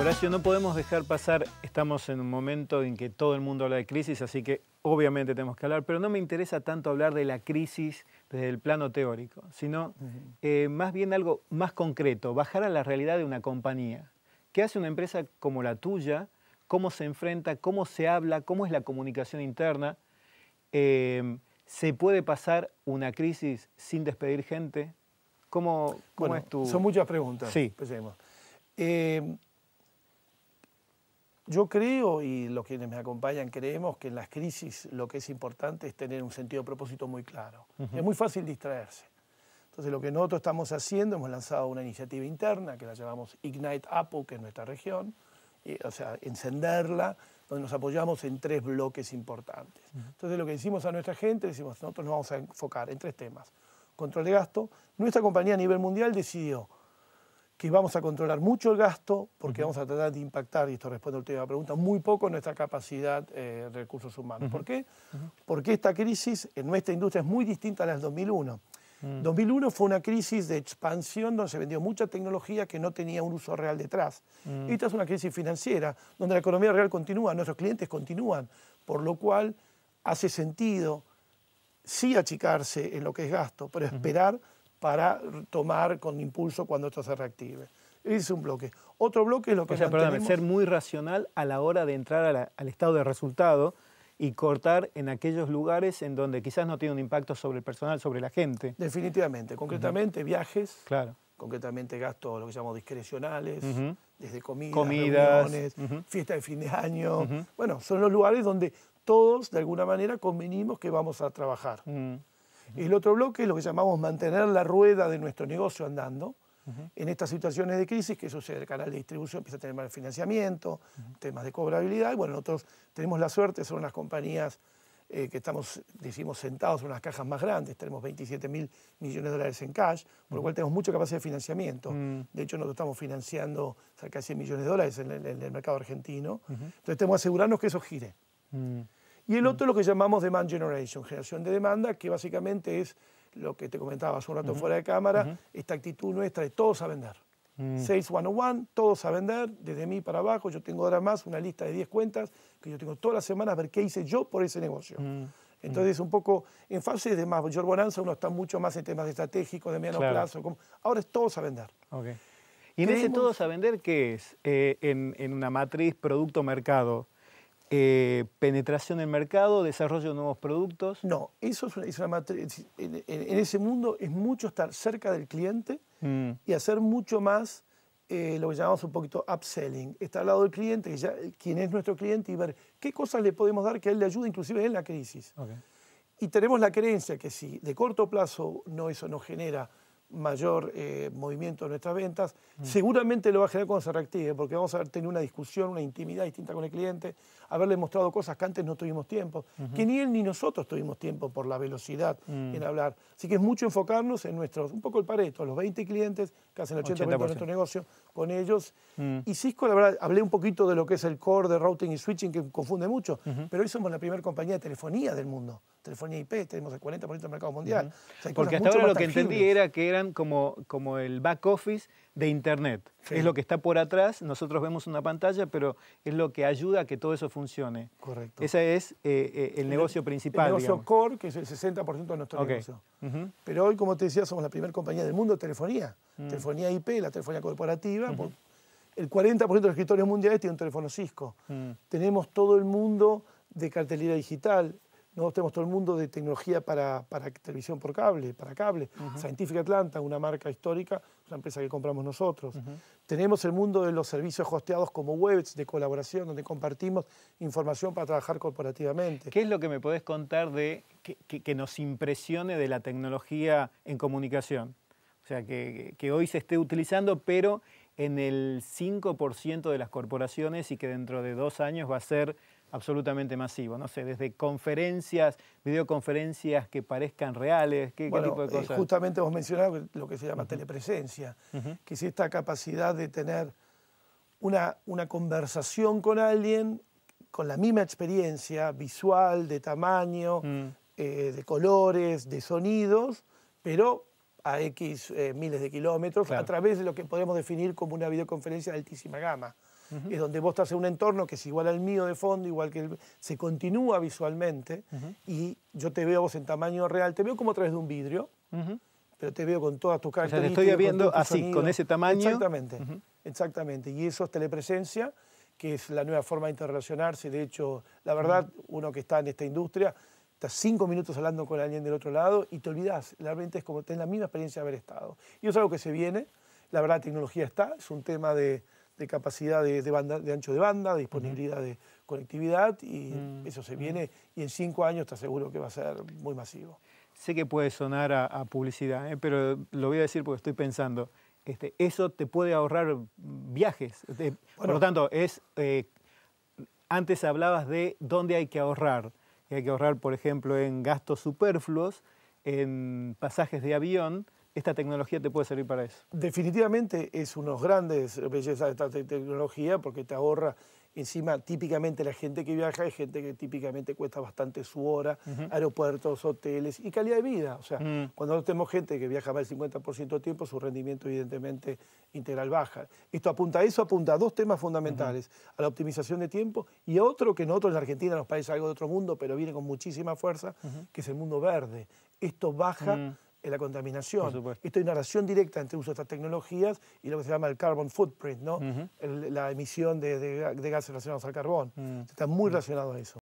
Horacio, no podemos dejar pasar, estamos en un momento en que todo el mundo habla de crisis, así que obviamente tenemos que hablar, pero no me interesa tanto hablar de la crisis desde el plano teórico, sino eh, más bien algo más concreto, bajar a la realidad de una compañía. ¿Qué hace una empresa como la tuya? ¿Cómo se enfrenta? ¿Cómo se habla? ¿Cómo es la comunicación interna? Em, ¿Se puede pasar una crisis sin despedir gente? ¿Cómo, cómo es tu...? Son muchas preguntas. Sí. Empecemos. Em, yo creo, y los quienes me acompañan creemos, que en las crisis lo que es importante es tener un sentido de propósito muy claro. Es muy fácil distraerse. Entonces lo que nosotros estamos haciendo, hemos lanzado una iniciativa interna que la llamamos Ignite APU, que es nuestra región, eh, o sea, encenderla, donde nos apoyamos en tres bloques importantes. Entonces lo que decimos a nuestra gente, decimos, nosotros nos vamos a enfocar en tres temas. Control de gasto. Nuestra compañía a nivel mundial decidió que vamos a controlar mucho el gasto, porque vamos a tratar de impactar, y esto responde a usted pregunta, muy poco nuestra capacidad eh, de recursos humanos. ¿Por qué? Porque esta crisis en nuestra industria es muy distinta a la del 2001. 2001 mm. fue una crisis de expansión donde se vendió mucha tecnología que no tenía un uso real detrás. Mm. Esta es una crisis financiera donde la economía real continúa, nuestros clientes continúan, por lo cual hace sentido sí achicarse en lo que es gasto, pero esperar para tomar con impulso cuando esto se reactive. Ese es un bloque. Otro bloque es lo que... O sea, ser muy racional a la hora de entrar al estado de resultado y cortar en aquellos lugares en donde quizás no tiene un impacto sobre el personal, sobre la gente. Definitivamente, concretamente viajes, claro. concretamente gastos, lo que llamamos discrecionales, desde comida, comidas, reuniones, fiesta de fin de año. Bueno, son los lugares donde todos de alguna manera convenimos que vamos a trabajar el otro bloque es lo que llamamos mantener la rueda de nuestro negocio andando. En estas situaciones de crisis, que sucede? El canal de distribución empieza a tener mal financiamiento, temas de cobrabilidad. Y bueno, nosotros tenemos la suerte, son unas compañías eh, que estamos, decimos, sentados en unas cajas más grandes. Tenemos 27 mil millones de dólares en cash, por lo cual tenemos mucha capacidad de financiamiento. Mm. De hecho, nosotros estamos financiando cerca de 100 millones de dólares en el, mercado argentino. Entonces, tenemos que asegurarnos que eso gire. Mm. Y el mm. otro es lo que llamamos Demand Generation, generación de demanda, que básicamente es lo que te comentaba hace un rato fuera de cámara, esta actitud nuestra de todos a vender. Mm. Sales 101, todos a vender, desde mí para abajo, yo tengo ahora más una lista de 10 cuentas que yo tengo todas las semanas a ver qué hice yo por ese negocio. Mm. Entonces, un poco en fase de más mayor bonanza, uno está mucho más en temas estratégicos, de mediano plazo. ahora es todos a vender. ¿Y en ese todos a vender qué es? Eh, en, en, una matriz producto-mercado, eh, penetración en el mercado, desarrollo de nuevos productos. No, eso es una, es en, ese mundo es mucho estar cerca del cliente mm. y hacer mucho más eh, lo que llamamos un poquito upselling. Estar al lado del cliente, quien es nuestro cliente, y ver qué cosas le podemos dar que a él le ayude, inclusive en la crisis. Y tenemos la creencia que si de corto plazo no, eso no genera mayor eh, movimiento de nuestras ventas. Mm. Seguramente lo va a generar cuando se reactive, porque vamos a haber tenido una discusión, una intimidad distinta con el cliente, haberle mostrado cosas que antes no tuvimos tiempo, que ni él ni nosotros tuvimos tiempo por la velocidad mm. en hablar. Así que es mucho enfocarnos en nuestros, un poco el pareto, los 20 clientes, que hacen el 80%, de nuestro negocio con ellos. Mm. Y Cisco, la verdad, hablé un poquito de lo que es el core de routing y switching, que confunde mucho, pero hoy somos la primera compañía de telefonía del mundo telefonía IP, tenemos el 40% del mercado mundial. Porque hasta ahora lo que entendí era que eran como, como el back office de Internet. Es lo que está por atrás, nosotros vemos una pantalla, pero es lo que ayuda a que todo eso funcione. Correcto. Ese es eh, eh, el, negocio principal. El negocio core, que es el 60% de nuestro negocio. Pero hoy, como te decía, somos la primera compañía del mundo de telefonía. Mm. Telefonía IP, la telefonía corporativa. el 40% de los escritorios mundiales tiene un teléfono Cisco. Mm. Tenemos todo el mundo de cartelera digital, nosotros tenemos todo el mundo de tecnología para, televisión por cable, para cable. Scientific Atlanta, una marca histórica, una empresa que compramos nosotros. Tenemos el mundo de los servicios hosteados como webs de colaboración, donde compartimos información para trabajar corporativamente. ¿Qué es lo que me podés contar de que, nos impresione de la tecnología en comunicación? O sea, que hoy se esté utilizando, pero en el 5% de las corporaciones y que dentro de dos años va a ser absolutamente masivo. No sé, desde conferencias, videoconferencias que parezcan reales, ¿qué, tipo de eh, cosas? justamente hemos mencionado lo que se llama telepresencia, que es esta capacidad de tener una, una conversación con alguien con la misma experiencia visual, de tamaño, mm. eh, de colores, de sonidos, pero a X eh, miles de kilómetros a través de lo que podemos definir como una videoconferencia de altísima gama. Es donde vos estás en un entorno que es igual al mío de fondo, igual que se continúa visualmente y yo te veo vos en tamaño real, te veo como a través de un vidrio, pero te veo con todas tus características. O sea, te estoy viendo así, con ese tamaño. Exactamente, exactamente. Y eso es telepresencia, que es la nueva forma de interrelacionarse. De hecho, la verdad, uno que está en esta industria Estás cinco minutos hablando con alguien del otro lado y te olvidas. Realmente es como tener la misma experiencia de haber estado. Y es algo que se viene. La verdad, la tecnología está. Es un tema de, de capacidad de, de, banda, de ancho de banda, de disponibilidad de conectividad y mm, eso se mm. viene y en cinco años está seguro que va a ser muy masivo. Sé que puede sonar a, publicidad, ¿eh? pero lo voy a decir porque estoy pensando. Este, eso te puede ahorrar viajes. Eh, por lo tanto, es, eh, antes hablabas de dónde hay que ahorrar hay que ahorrar, por ejemplo, en gastos superfluos, en pasajes de avión, esta tecnología te puede servir para eso. Definitivamente es unos grandes eh, bellezas de esta tecnología porque te ahorra Encima, típicamente la gente que viaja es gente que típicamente cuesta bastante su hora, aeropuertos, hoteles y calidad de vida. O sea, cuando no tenemos gente que viaja más del 50% del tiempo, su rendimiento evidentemente integral baja. Esto apunta a eso, apunta a dos temas fundamentales, a la optimización de tiempo y otro que nosotros en Argentina nos parece algo de otro mundo, pero viene con muchísima fuerza, que es el mundo verde. Esto baja en la contaminación. Esto es una relación directa entre el uso de estas tecnologías y lo que se llama el carbon footprint, ¿no? la emisión de, gases relacionados al carbón. Mm. Está muy relacionado a eso.